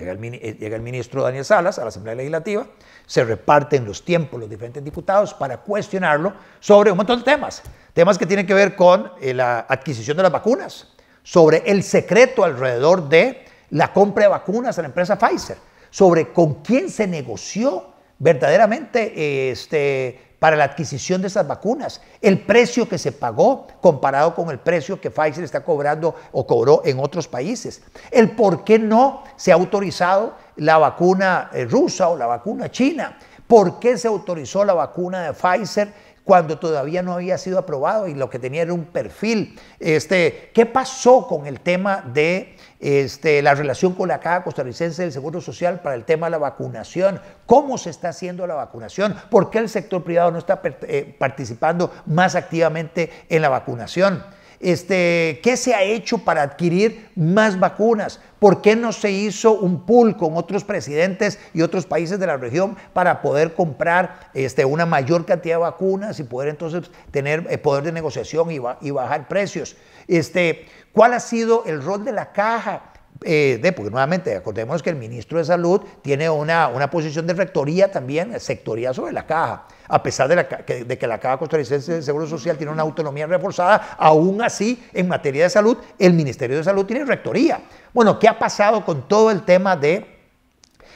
Eh, llega el, ministro Daniel Salas a la Asamblea Legislativa, se reparten los tiempos los diferentes diputados para cuestionarlo sobre un montón de temas. Temas que tienen que ver con eh, la adquisición de las vacunas, sobre el secreto alrededor de la compra de vacunas a la empresa Pfizer, sobre con quién se negoció verdaderamente eh, este, para la adquisición de esas vacunas, el precio que se pagó comparado con el precio que Pfizer está cobrando o cobró en otros países, el por qué no se ha autorizado la vacuna eh, rusa o la vacuna china, por qué se autorizó la vacuna de Pfizer cuando todavía no había sido aprobado y lo que tenía era un perfil. Este, ¿Qué pasó con el tema de este, la relación con la Caja Costarricense del Seguro Social para el tema de la vacunación? ¿Cómo se está haciendo la vacunación? ¿Por qué el sector privado no está eh, participando más activamente en la vacunación? Este, ¿Qué se ha hecho para adquirir más vacunas? ¿Por qué no se hizo un pool con otros presidentes y otros países de la región para poder comprar este, una mayor cantidad de vacunas y poder entonces tener eh, poder de negociación y, bajar precios? Este, ¿Cuál ha sido el rol de la caja? Eh, de, porque nuevamente acordemos que el ministro de Salud tiene una, posición de rectoría también, sectoría sobre la caja, a pesar de, que, de que la caja costarricense de Seguro Social tiene una autonomía reforzada, aún así en materia de salud el Ministerio de Salud tiene rectoría. Bueno, ¿qué ha pasado con todo el tema de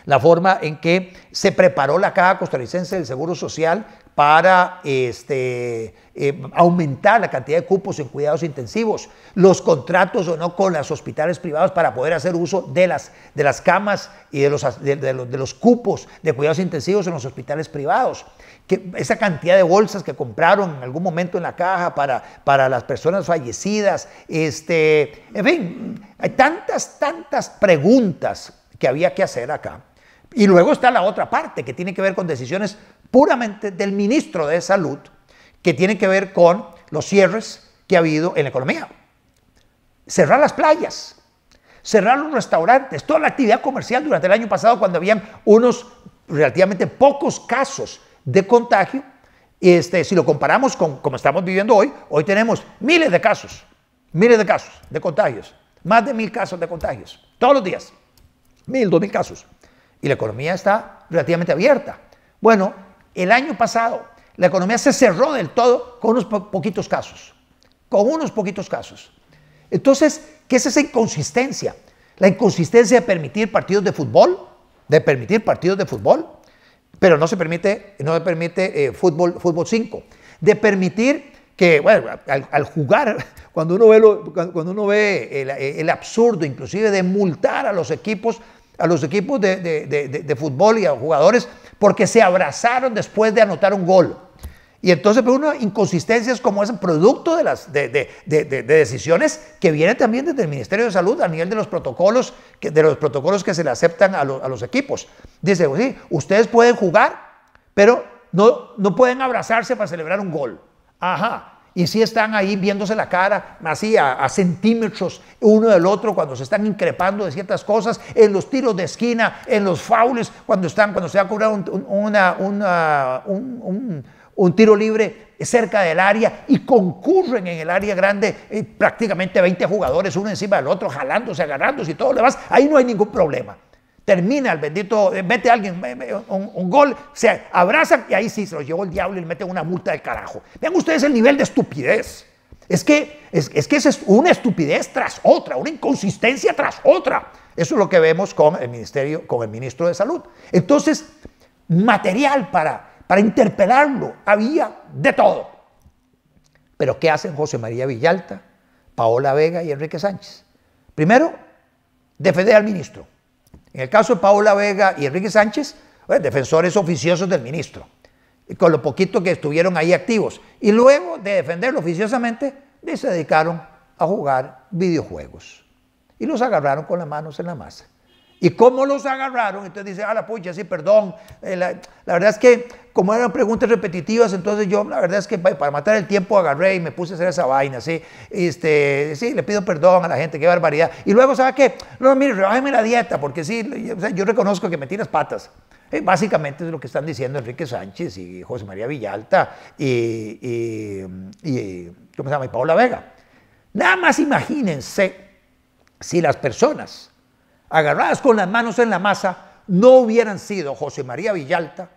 la forma en que se preparó la Caja Costarricense del Seguro Social para este, eh, aumentar la cantidad de cupos en cuidados intensivos, los contratos o no con los hospitales privados para poder hacer uso de las, de las camas y de los, los, cupos de cuidados intensivos en los hospitales privados, que esa cantidad de bolsas que compraron en algún momento en la caja para, para las personas fallecidas, este, en fin, hay tantas, tantas preguntas que había que hacer acá. Y luego está la otra parte que tiene que ver con decisiones puramente del ministro de Salud, que tiene que ver con los cierres que ha habido en la economía. Cerrar las playas, cerrar los restaurantes, toda la actividad comercial durante el año pasado cuando habían unos relativamente pocos casos de contagio. Este, si lo comparamos con como estamos viviendo hoy, hoy tenemos miles de casos, miles de casos de contagios, más de mil casos de contagios, todos los días, mil, dos mil casos y la economía está relativamente abierta. Bueno, el año pasado la economía se cerró del todo con unos poquitos casos, con unos poquitos casos. Entonces, ¿qué es esa inconsistencia? La inconsistencia de permitir partidos de fútbol, de permitir partidos de fútbol, pero no se permite, no se permite eh, fútbol, fútbol 5, de permitir que, bueno, al, jugar, cuando uno ve, cuando uno ve el absurdo inclusive de multar a los equipos a los equipos de, fútbol y a jugadores porque se abrazaron después de anotar un gol. Y entonces, pero una es como ese producto de, las, de, decisiones que viene también desde el Ministerio de Salud a nivel de los protocolos que, de los protocolos que se le aceptan a, los equipos. Dice, pues sí, ustedes pueden jugar, pero no, no pueden abrazarse para celebrar un gol. Ajá, y si están ahí viéndose la cara, así a, centímetros uno del otro, cuando se están increpando de ciertas cosas, en los tiros de esquina, en los faules, cuando, están, cuando se va a cobrar un, tiro libre cerca del área y concurren en el área grande eh, prácticamente 20 jugadores uno encima del otro, jalándose, agarrándose y todo lo demás. Ahí no hay ningún problema termina el bendito, eh, mete a alguien eh, eh, un, gol, se abrazan y ahí sí se los llevó el diablo y le mete una multa de carajo. Vean ustedes el nivel de estupidez. Es que es, que es una estupidez tras otra, una inconsistencia tras otra. Eso es lo que vemos con el ministerio, con el ministro de Salud. Entonces, material para, para interpelarlo había de todo. Pero ¿qué hacen José María Villalta, Paola Vega y Enrique Sánchez? Primero, defender al ministro. En el caso de Paula Vega y Enrique Sánchez, pues, defensores oficiosos del ministro, con lo poquito que estuvieron ahí activos. Y luego de defenderlo oficiosamente, se dedicaron a jugar videojuegos. Y los agarraron con las manos en la masa. ¿Y cómo los agarraron? Entonces dice, ah, la pucha, sí, perdón. Eh, la, verdad es que, como eran preguntas repetitivas, entonces yo, la verdad es que para matar el tiempo agarré y me puse a hacer esa vaina, ¿sí? Este, sí, le pido perdón a la gente, qué barbaridad. Y luego, ¿sabe qué? No, mire, rebájeme la dieta, porque sí, yo, reconozco que me tiras patas. Eh, básicamente es lo que están diciendo Enrique Sánchez y José María Villalta y, y ¿cómo se llama? Y Paola Vega. Nada más imagínense si las personas agarradas con las manos en la masa, no hubieran sido José María Villalta,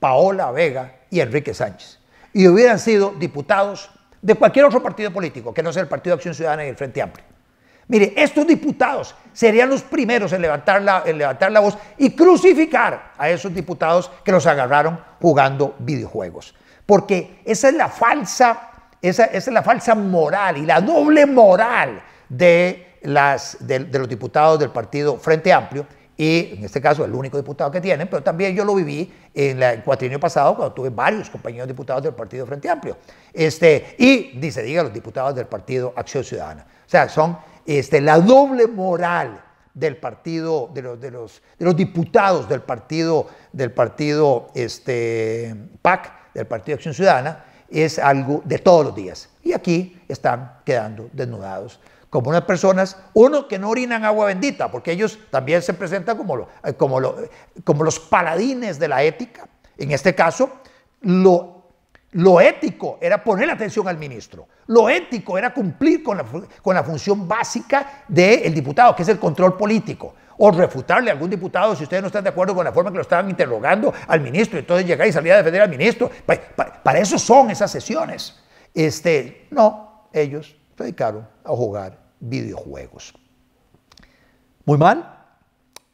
Paola Vega y Enrique Sánchez. Y hubieran sido diputados de cualquier otro partido político, que no sea el Partido de Acción Ciudadana y el Frente Amplio. Mire, estos diputados serían los primeros en levantar, la, levantar la voz y crucificar a esos diputados que los agarraron jugando videojuegos. Porque esa es la falsa, esa, esa es la falsa moral y la doble moral de las, de, los diputados del partido Frente Amplio, y en este caso el único diputado que tienen, pero también yo lo viví en el cuatrienio pasado cuando tuve varios compañeros diputados del Partido Frente Amplio. Este, y, dice, diga, los diputados del Partido Acción Ciudadana. O sea, son este, la doble moral del partido, de los, de los, diputados del partido, del partido este, PAC, del Partido Acción Ciudadana, es algo de todos los días. Y aquí están quedando desnudados como unas personas, uno que no orinan agua bendita, porque ellos también se presentan como, eh, como, eh, como los paladines de la ética. En este caso, lo, lo, ético era poner atención al ministro, lo ético era cumplir con la, función básica del diputado, que es el control político, o refutarle a algún diputado si ustedes no están de acuerdo con la forma que lo estaban interrogando al ministro, entonces llegar y salir a defender al ministro. Para, eso son esas sesiones. Este, no, ellos se dedicaron a jugar videojuegos. Muy mal,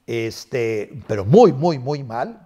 este, pero muy, muy, muy mal.